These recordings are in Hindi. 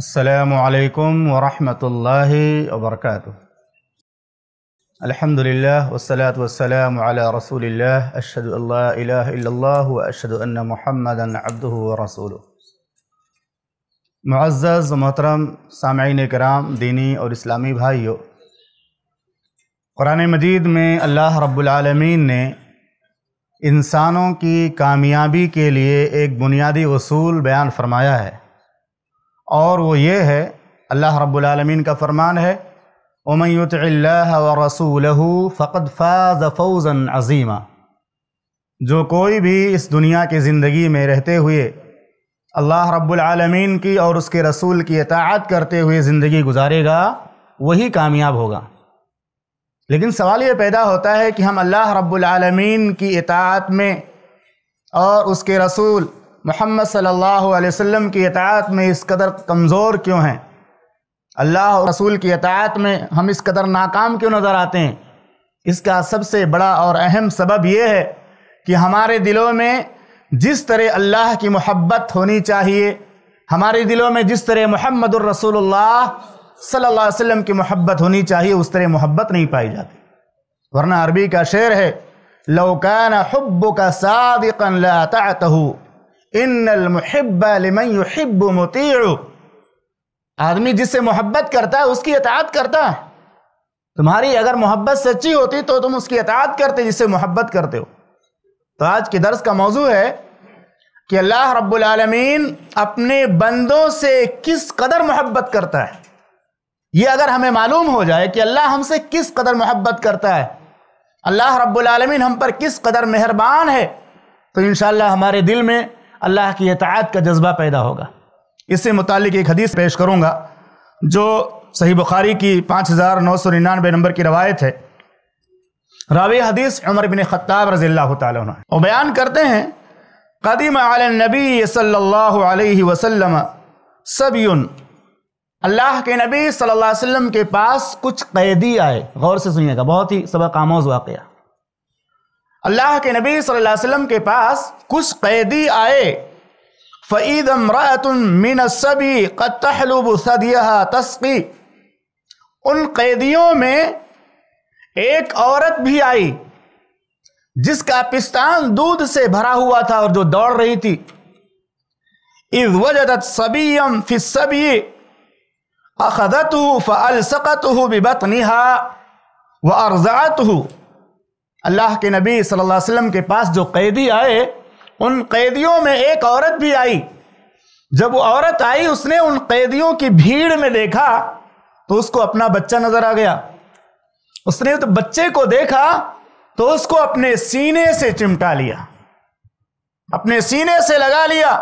السلام عليكم ورحمة الله وبركاته الحمد لله والصلاة والسلام على رسول الله أشهد أن لا إله إلا الله وأشهد أن محمدا عبده ورسوله معزز ومحترم سامعين الكرام ديني أو إسلامي इस्लामी قرآن क़ुरान میں اللہ رب العالمین نے انسانوں کی کامیابی کے لیے ایک بنیادی اصول بیان فرمایا ہے और वो ये है अल्लाह रब्लमीन का फरमान है उमैत व रसूल फ़कद फ़ाज़ फ़ौज़न अज़ीमा जो कोई भी इस दुनिया की ज़िंदगी में रहते हुए अल्लाह रब्लमीन की और उसके रसूल की अतात करते हुए ज़िंदगी गुजारेगा वही कामयाब होगा लेकिन सवाल ये पैदा होता है कि हम अल्लाह रब्लमीन की अतात में और उसके रसूल मोहम्मद सल्लल्लाहु अलैहि वसल्लम की अतात में इस कदर कमज़ोर क्यों हैं अल्लाह रसूल की अतात में हम इस कदर नाकाम क्यों नज़र आते हैं इसका सबसे बड़ा और अहम सबब यह है कि हमारे दिलों में जिस तरह अल्लाह की मोहब्बत होनी चाहिए हमारे दिलों में जिस तरह मोहम्मद रसूलुल्लाह सल्लल्लाहु अलैहि वसल्लम की मोहब्बत होनी चाहिए उस तरह मोहब्बत नहीं पाई जाती वरना अरबी का शेर है लौकान हब्ब का सादिकन लाता इन आदमी जिससे मोहब्बत करता है उसकी अतात करता है तुम्हारी अगर मोहब्बत सच्ची होती तो तुम उसकी अतात करते जिससे मोहब्बत करते हो तो आज के दर्स का मौजू है कि अल्लाह रब्बुल रबालमीन अपने बंदों से किस कदर मोहब्बत करता है ये अगर हमें मालूम हो जाए कि अल्लाह हमसे किस कदर मोहब्बत करता है अल्लाह रब्बुल रबालमीन हम पर किस कदर मेहरबान है तो इन हमारे दिल में अल्लाह की इतायात का जज्बा पैदा होगा इससे मुतल एक हदीस पेश करूँगा जो सही बुखारी की पाँच हज़ार नौ सौ निन्यानवे नंबर की रवायत है रावी हदीस उमर बिन ख़त्ताब रज़ील्ला वो बयान करते हैं कदीम नबी सल्लल्लाहु अलैहि वसल्लम अल्लाह के नबी सल्लल्लाहु अलैहि वसल्लम के पास कुछ कैदी आए गौर से सुनिएगा बहुत ही सबक आमोज वाक़ अल्लाह के नबी सल्लल्लाहु अलैहि वसल्लम के पास कुछ कैदी आए मीन सबी कतलुब सदिया तस्की उन कैदियों में एक औरत भी आई जिसका पिस्तान दूध से भरा हुआ था और जो दौड़ रही थी इज वजदत सबीम सबी अखदत हु फ़लसकत हु बिबत निहा व अर्जात हूँ अल्लाह के नबी सल्लल्लाहु अलैहि वसल्लम के पास जो कैदी आए उन कैदियों में एक औरत भी आई जब वो औरत आई उसने उन कैदियों की भीड़ में देखा तो उसको अपना बच्चा नजर आ गया उसने तो बच्चे को देखा तो उसको अपने सीने से चिमटा लिया अपने सीने से लगा लिया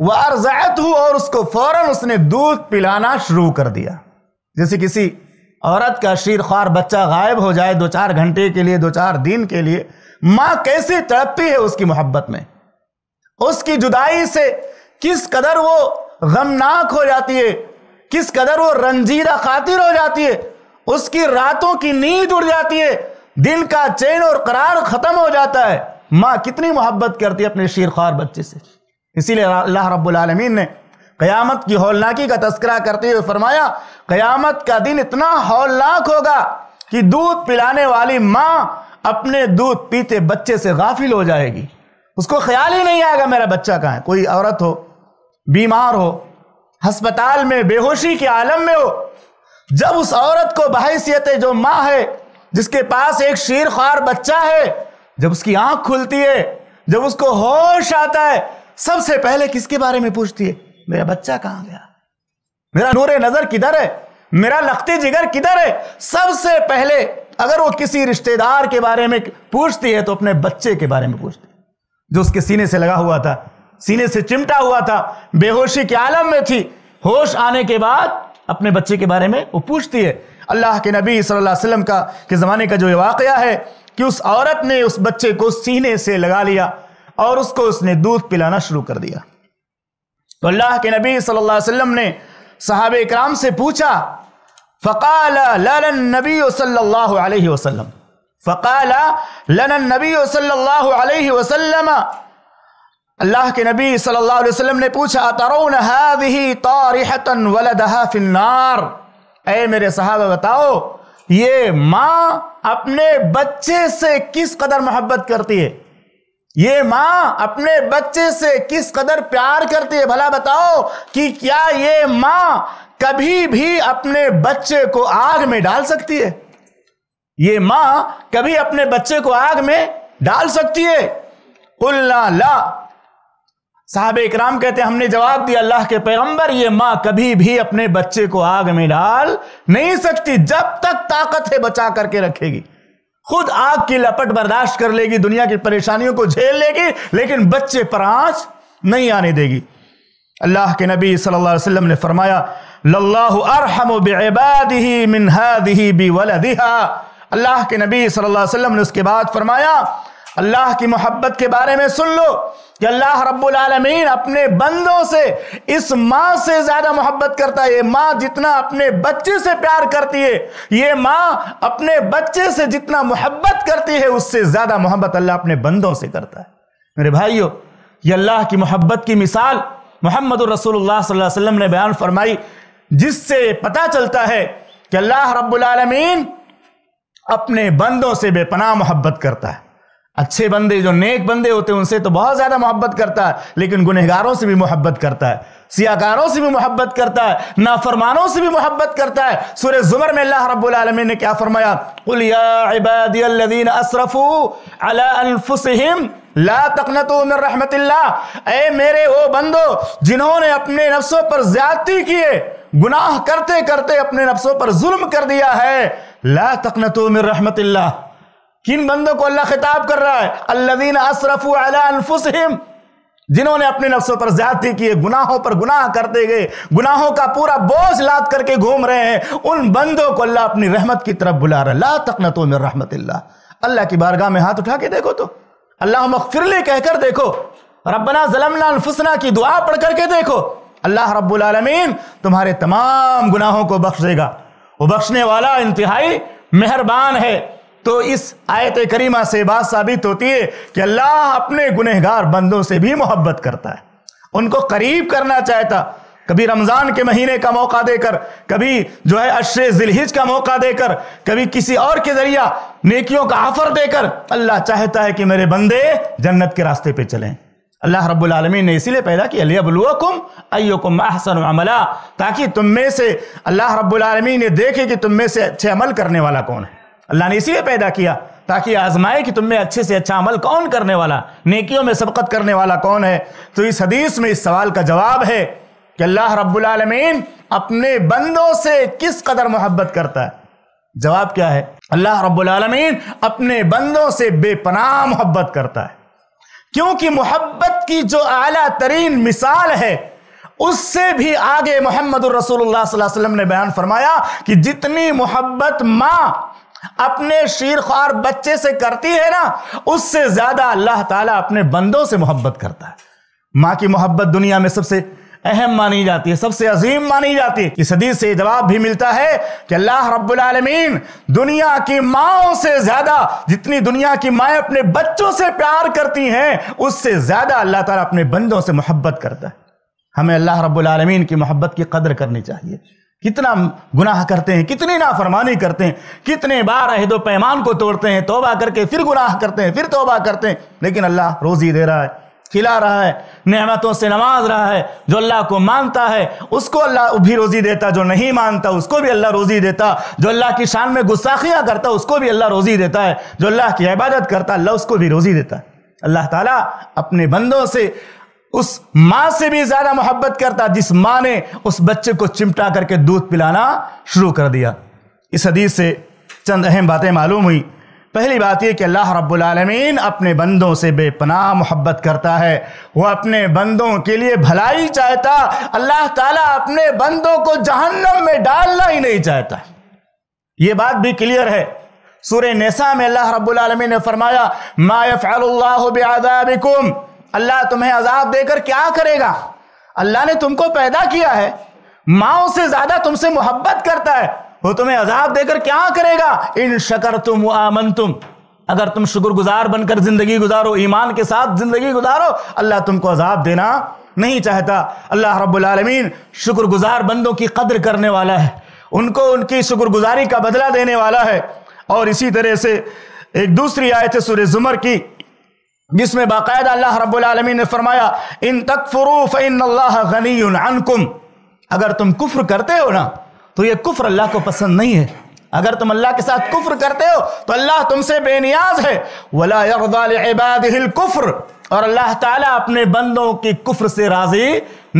वह अर्जायत हूं और उसको फौरन उसने दूध पिलाना शुरू कर दिया जैसे किसी औरत का शीर ख्वार बच्चा गायब हो जाए दो चार घंटे के लिए दो चार दिन के लिए माँ कैसे तड़पती है उसकी मोहब्बत में उसकी जुदाई से किस कदर वो गमनाक हो जाती है किस कदर वो रंजीदा खातिर हो जाती है उसकी रातों की नींद उड़ जाती है दिन का चैन और करार ख़त्म हो जाता है माँ कितनी मोहब्बत करती है अपने शीर ख्वार बच्चे से इसीलिए अल्लाह रब्बुल रबालमीन ने क़यामत की हौलनाकी का तस्करा करते हुए फरमाया क़यामत का दिन इतना हौलनाक होगा कि दूध पिलाने वाली माँ अपने दूध पीते बच्चे से गाफिल हो जाएगी उसको ख्याल ही नहीं आएगा मेरा बच्चा कहाँ है कोई औरत हो बीमार हो हस्पताल में बेहोशी के आलम में हो जब उस औरत को बहसीत जो माँ है जिसके पास एक शीर ख्वार बच्चा है जब उसकी आंख खुलती है जब उसको होश आता है सबसे पहले किसके बारे में पूछती है मेरा बच्चा कहां गया मेरा नूर नजर किधर है मेरा लखते जिगर किधर है सबसे पहले अगर वो किसी रिश्तेदार के बारे में पूछती है तो अपने बच्चे के बारे में पूछती है जो उसके सीने से लगा हुआ था सीने से चिमटा हुआ था बेहोशी के आलम में थी होश आने के बाद अपने बच्चे के बारे में वो पूछती है अल्लाह के नबी सल्लल्लाहु अलैहि का के ज़माने का जो ये वाक़ है कि उस औरत ने उस बच्चे को सीने से लगा लिया और उसको उसने दूध पिलाना शुरू कर दिया तो अल्लाह के नबी सल्लल्लाहु अलैहि वसल्लम ने साहब इक्राम से पूछा फ़काल ललन नबी सल्लल्लाहु अलैहि वसल्लम फ़काल ललन नबी सल्लल्लाहु अलैहि वसल्लम अल्लाह के नबी सल्लल्लाहु अलैहि वसल्लम ने पूछा तरुण हादही तारिहतन वलदहा फिन्नार अरे मेरे साहब बताओ ये माँ अपने बच्चे से किस कदर मोहब्बत करती है ये माँ अपने बच्चे से किस कदर प्यार करती है भला बताओ कि क्या ये माँ कभी भी अपने बच्चे को आग में डाल सकती है ये माँ कभी अपने बच्चे को आग में डाल सकती है उल्ला ला साहब इकराम कहते हैं हमने जवाब दिया अल्लाह के पैगंबर ये माँ कभी भी अपने बच्चे को आग में डाल नहीं सकती जब तक ताकत है बचा करके रखेगी खुद आग की लपट बर्दाश्त कर लेगी दुनिया की परेशानियों को झेल लेगी लेकिन बच्चे पर आंच नहीं आने देगी अल्लाह के नबी सल्लल्लाहु अलैहि वसल्लम ने फरमाया लल्लाहु मिन हादिही बिवलदिहा अल्लाह के नबी सल्लल्लाहु अलैहि वसल्लम ने उसके बाद फरमाया अल्लाह की मोहब्बत के बारे में सुन लो कि अल्लाह रब्बुलमीन अपने बंदों से इस माँ से ज़्यादा मोहब्बत करता है ये माँ जितना अपने बच्चे से प्यार करती है ये माँ अपने बच्चे से जितना मोहब्बत करती है उससे ज़्यादा मोहब्बत अल्लाह अपने बंदों से करता है मेरे भाइयों ये अल्लाह की मोहब्बत की मिसाल मोहम्मद रसूलुल्लाह सल्लल्लाहु अलैहि वसल्लम ने बयान फरमाई जिससे पता चलता है कि अल्लाह रब्बुलमीन अपने बंदों से बेपनाह मोहब्बत करता है अच्छे बंदे जो नेक बंदे होते हैं उनसे तो बहुत ज्यादा मोहब्बत करता है लेकिन गुनहगारों से भी मोहब्बत करता है सियाकारों से भी मोहब्बत करता है नाफरमानों से भी मोहब्बत करता है सूर्य जुमर में अल्लाह रब्बुल आलमीन ने क्या फरमाया असरफू अला अनफुसहिम ला तकनतो मिन रहमतिल्लाह ऐ मेरे वो बंदो जिन्होंने अपने नफ्सों पर ज्यादती किए गुनाह करते करते अपने नफ्सों पर जुल्म कर दिया है ला तकनतो मिन रहमतिल्लाह किन बंदों को अल्लाह खिताब कर रहा है अल्लादीन असरफू अलाफुसम जिन्होंने अपने नफ्सों पर ज्यादती किए गुनाहों पर गुनाह करते गए गुनाहों का पूरा बोझ लाद करके घूम रहे हैं उन बंदों को अल्लाह अपनी रहमत की तरफ बुला रहा ला तकनतो में रहमत अल्लाह की बारगाह में हाथ उठा के देखो तो अल्लाह मकफिरली कहकर देखो रबना फुसना की दुआ पढ़ करके देखो अल्लाह रबालमीन तुम्हारे तमाम गुनाहों को बख्श देगा वो बख्शने वाला इंतहाई मेहरबान है तो इस आयत करीमा से बात साबित होती है कि अल्लाह अपने गुनहगार बंदों से भी मोहब्बत करता है उनको करीब करना चाहता कभी रमज़ान के महीने का मौका देकर कभी जो है अशर जिलहिज का मौका देकर कभी किसी और के जरिया नेकियों का आफर देकर अल्लाह चाहता है कि मेरे बंदे जन्नत के रास्ते पे चलें अल्लाह रब्बुल ने इसीलिए पैदा किया लियबलुवकुम अय्युकुम अहसन अमला ताकि तुम में से अल्लाह रब्बुल ने देखे कि तुम में से अच्छे अमल करने वाला कौन है अल्लाह ने इसलिए पैदा किया ताकि आजमाए कि तुम में अच्छे से अच्छा अमल कौन करने वाला नेकियों में सबकत करने वाला कौन है तो इस हदीस में इस सवाल का जवाब है कि अल्लाह रबालमीन अपने बंदों से किस कदर मोहब्बत करता है जवाब क्या है अल्लाह रबालमीन अपने बंदों से बेपनाह मोहब्बत करता है क्योंकि मोहब्बत की जो आला तरीन मिसाल है उससे भी आगे मोहम्मद रसूलुल्लाह सल्लल्लाहु अलैहि वसल्लम ने बयान फरमाया कि जितनी मोहब्बत माँ अपने शीर बच्चे से करती है ना उससे ज्यादा अल्लाह ताला अपने बंदों से मोहब्बत करता है माँ की मोहब्बत दुनिया में सबसे अहम मानी जाती है सबसे अजीम मानी जाती है इस हदीस से जवाब भी मिलता है कि अल्लाह रबालमीन दुनिया की माओं से ज्यादा जितनी दुनिया की माए अपने बच्चों से प्यार करती हैं उससे ज्यादा अल्लाह ताला अपने बंदों से मोहब्बत करता है हमें अल्लाह रबालमीन की मोहब्बत की कदर करनी चाहिए कितना गुनाह करते हैं कितनी नाफरमानी करते हैं कितने बार अहदो पैमान को तोड़ते हैं तोबा करके फिर गुनाह करते हैं फिर तोबा करते हैं लेकिन अल्लाह रोज़ी दे रहा है खिला रहा है नेमतों से नमाज रहा है जो अल्लाह को मानता है उसको अल्लाह भी रोज़ी देता जो नहीं मानता उसको भी अल्लाह रोज़ी देता जो अल्लाह की शान में गुस्साखियाँ करता उसको भी अल्लाह रोज़ी देता है जो अल्लाह की इबादत करता अल्लाह उसको भी रोज़ी देता है अल्लाह ताला अपने बंदों से उस मां से भी ज्यादा मोहब्बत करता जिस मां ने उस बच्चे को चिमटा करके दूध पिलाना शुरू कर दिया इस हदीस से चंद अहम बातें मालूम हुई पहली बात यह कि अल्लाह रब्बुलमीन अपने बंदों से बेपनाह मोहब्बत करता है वह अपने बंदों के लिए भलाई चाहता अल्लाह ताला अपने बंदों को जहन्नम में डालना ही नहीं चाहता ये बात भी क्लियर है सूर्य नेसा में अल्लाह रब्बुलमीन ने फरमाया माफ़ाल्लाबिकुम अल्लाह तुम्हें अजाब देकर क्या करेगा अल्लाह ने तुमको पैदा किया है माओ से ज्यादा तुमसे मोहब्बत करता है वो तुम्हें अजाब देकर क्या करेगा इन शकर तुम आमन तुम अगर तुम शुक्रगुजार बनकर जिंदगी गुजारो ईमान के साथ जिंदगी गुजारो अल्लाह तुमको अजाब देना नहीं चाहता अल्लाह रबालमीन शुक्रगुजार बंदों की कद्र करने वाला है उनको उनकी शुक्रगुजारी का बदला देने वाला है और इसी तरह से एक दूसरी आयत है सुर जुमर की जिसमें बाकायदा अल्लाह रब्लमी ने फरमाया इन तकफरू फ़िन गनी अनकुम अगर तुम कुफ्र करते हो ना तो ये कुफ्र अल्लाह को पसंद नहीं है अगर तुम अल्लाह के साथ कुफ्र करते हो तो अल्लाह तुमसे बेनियाज है वलाबादिल कुफ्र और अल्लाह ताला अपने बंदों की कुफ्र से राजी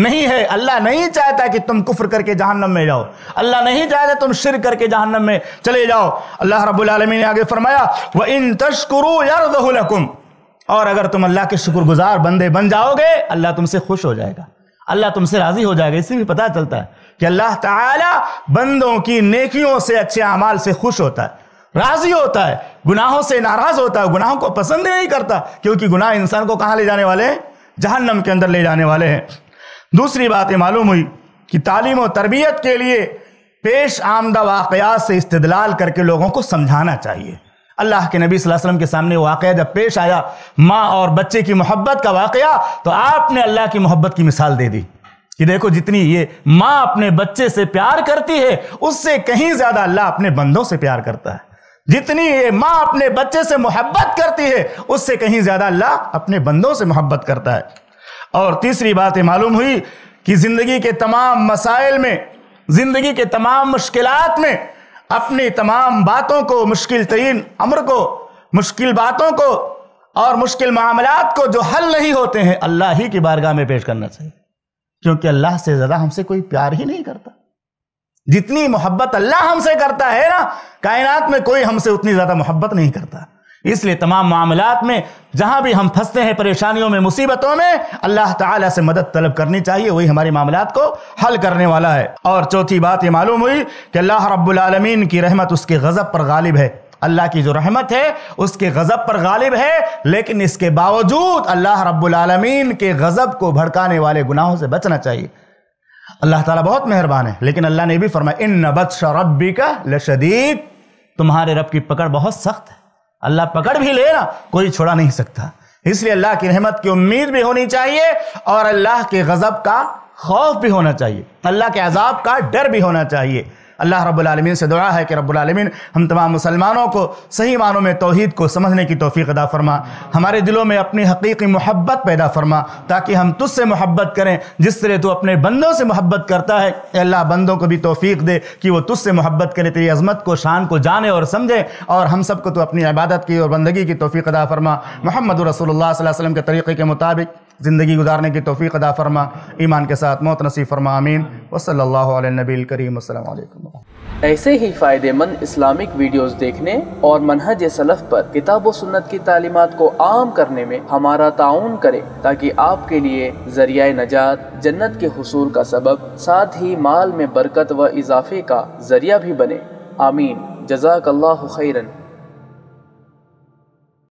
नहीं है अल्लाह नहीं चाहता कि तुम कुफ्र करके जहन्नम में जाओ अल्लाह नहीं चाहता तुम शिर करके जहन्नम में चले जाओ अल्लाह रब्लमी ने आगे फरमाया वह इन तशकुरु यरदहुलकुम और अगर तुम अल्लाह के शुक्रगुजार बंदे बन जाओगे अल्लाह तुमसे खुश हो जाएगा अल्लाह तुमसे राजी हो जाएगा इससे भी पता चलता है कि अल्लाह ताला बंदों की नेकियों से अच्छे अमाल से खुश होता है राजी होता है गुनाहों से नाराज होता है गुनाहों को पसंद नहीं करता क्योंकि गुनाह इंसान को कहाँ ले जाने वाले हैं जहन्नम के अंदर ले जाने वाले हैं दूसरी बात यह मालूम हुई कि तालीम और तरबियत के लिए पेश आमदा वाक़ात से इस्तलाल करके लोगों को समझाना चाहिए अल्लाह के नबी वसल्लम के सामने वाक़ जब पेश आया माँ और बच्चे की मोहब्बत का वाक़ तो आपने अल्लाह की मोहब्बत की मिसाल दे दी कि देखो जितनी ये माँ अपने बच्चे से प्यार करती है उससे कहीं ज़्यादा अल्लाह अपने बंदों से प्यार करता है जितनी ये माँ अपने बच्चे से मोहब्बत करती है उससे कहीं ज़्यादा अल्लाह अपने बंदों से मोहब्बत करता है और तीसरी बात मालूम हुई कि ज़िंदगी के तमाम मसाइल में ज़िंदगी के तमाम मुश्किल में अपनी तमाम बातों को मुश्किल तरीन अमर को मुश्किल बातों को और मुश्किल मामलात को जो हल नहीं होते हैं अल्लाह ही की बारगाह में पेश करना चाहिए क्योंकि अल्लाह से ज़्यादा हमसे कोई प्यार ही नहीं करता जितनी मोहब्बत अल्लाह हमसे करता है ना कायनात में कोई हमसे उतनी ज़्यादा मोहब्बत नहीं करता इसलिए तमाम मामलात में जहां भी हम फंसते हैं परेशानियों में मुसीबतों में अल्लाह ताला से मदद तलब करनी चाहिए वही हमारे मामलात को हल करने वाला है और चौथी बात ये मालूम हुई कि अल्लाह रब्बुलमीन की रहमत उसके गज़ब पर गालिब है अल्लाह की जो रहमत है उसके गज़ब पर गालिब है लेकिन इसके बावजूद अल्लाह रब्बुलमीन के गज़ब को भड़काने वाले गुनाहों से बचना चाहिए अल्लाह ताला बहुत मेहरबान है लेकिन अल्लाह ने भी फरमाया इन बदश रबी का लशदीद तुम्हारे रब की पकड़ बहुत सख्त है अल्लाह पकड़ भी ले ना कोई छोड़ा नहीं सकता इसलिए अल्लाह की रहमत की उम्मीद भी होनी चाहिए और अल्लाह के गज़ब का खौफ भी होना चाहिए अल्लाह के अजाब का डर भी होना चाहिए अल्लाह रबालमीन से दुआ है कि रबालमीन हम तमाम मुसलमानों को सही मानों में तोहद को समझने की तोफ़ी अदा फरमा हमारे दिलों में अपनी हकीकी मोहब्बत पैदा फरमा ताकि हम तुझसे मोहब्बत करें जिस तरह तू अपने बंदों से मोहब्बत करता है अल्लाह बंदों को भी तोफ़ी दे कि वो तुझसे मोहब्बत करे तेरी अजमत को शान को जाने और समझे और हम सबको तो अपनी इबादत की और बंदगी की तोफ़ी अदा फरमा मोहम्मद रसोल्ला वसलम के तरीक़े के मुताबिक ज़िंदगी गुजारने की तोफ़ी अदा फरमा ईमान के साथ मौत नसीब फरमा आमीन वसल्ला नबील करीम अल्लाम ऐसे ही फ़ायदेमंद इस्लामिक वीडियोस देखने और मनहज सलफ़ पर किताब व सुन्नत की तालीमत को आम करने में हमारा ताउन करें ताकि आपके लिए जरिया नजात जन्नत के हसूल का सबब साथ ही माल में बरकत व इजाफे का जरिया भी बने आमीन जजाक खैरन